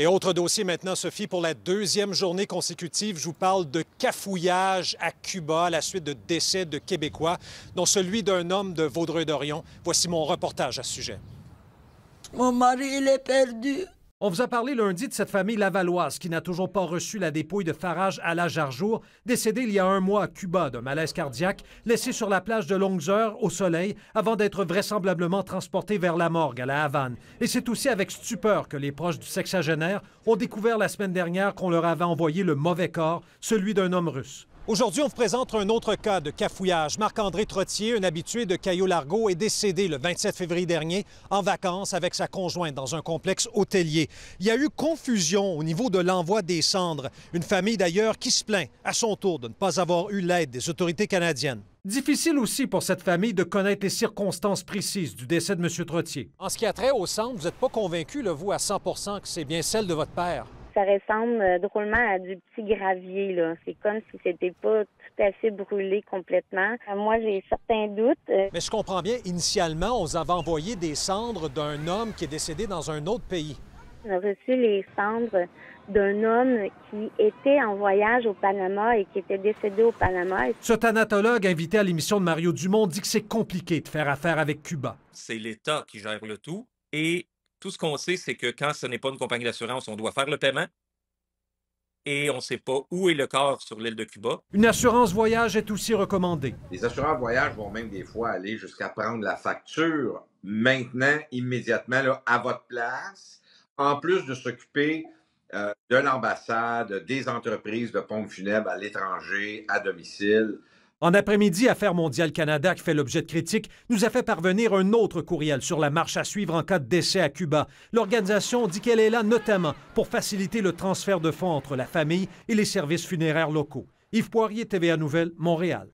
Et autre dossier maintenant, Sophie, pour la deuxième journée consécutive, je vous parle de cafouillage à Cuba à la suite de décès de Québécois, dont celui d'un homme de Vaudreuil-Dorion. Voici mon reportage à ce sujet. Mon mari, il est perdu. On vous a parlé lundi de cette famille lavalloise qui n'a toujours pas reçu la dépouille de Farage à la Jarjour, décédé il y a un mois à Cuba d'un malaise cardiaque, laissé sur la plage de longues heures au soleil avant d'être vraisemblablement transporté vers la morgue à La Havane. Et c'est aussi avec stupeur que les proches du sexagénaire ont découvert la semaine dernière qu'on leur avait envoyé le mauvais corps, celui d'un homme russe. Aujourd'hui, on vous présente un autre cas de cafouillage. Marc-André Trottier, un habitué de Caillou Largo, est décédé le 27 février dernier en vacances avec sa conjointe dans un complexe hôtelier. Il y a eu confusion au niveau de l'envoi des cendres. Une famille d'ailleurs qui se plaint à son tour de ne pas avoir eu l'aide des autorités canadiennes. Difficile aussi pour cette famille de connaître les circonstances précises du décès de M. Trottier. En ce qui a trait aux cendres, vous n'êtes pas convaincu, le vous, à 100 que c'est bien celle de votre père ça ressemble euh, drôlement à du petit gravier. là. C'est comme si c'était pas tout à fait brûlé complètement. Euh, moi, j'ai certains doutes. Euh. Mais je comprends bien, initialement, on vous avait envoyé des cendres d'un homme qui est décédé dans un autre pays. On a reçu les cendres d'un homme qui était en voyage au Panama et qui était décédé au Panama. Ce thanatologue invité à l'émission de Mario Dumont dit que c'est compliqué de faire affaire avec Cuba. C'est l'État qui gère le tout et tout ce qu'on sait, c'est que quand ce n'est pas une compagnie d'assurance, on doit faire le paiement. Et on ne sait pas où est le corps sur l'île de Cuba. Une assurance voyage est aussi recommandée. Les assureurs voyage vont même des fois aller jusqu'à prendre la facture maintenant, immédiatement, à votre place, en plus de s'occuper euh, de l'ambassade, des entreprises de pompes funèbres à l'étranger, à domicile. En après-midi, Affaires mondiales Canada, qui fait l'objet de critiques, nous a fait parvenir un autre courriel sur la marche à suivre en cas de décès à Cuba. L'organisation dit qu'elle est là notamment pour faciliter le transfert de fonds entre la famille et les services funéraires locaux. Yves Poirier, TVA Nouvelle, Montréal.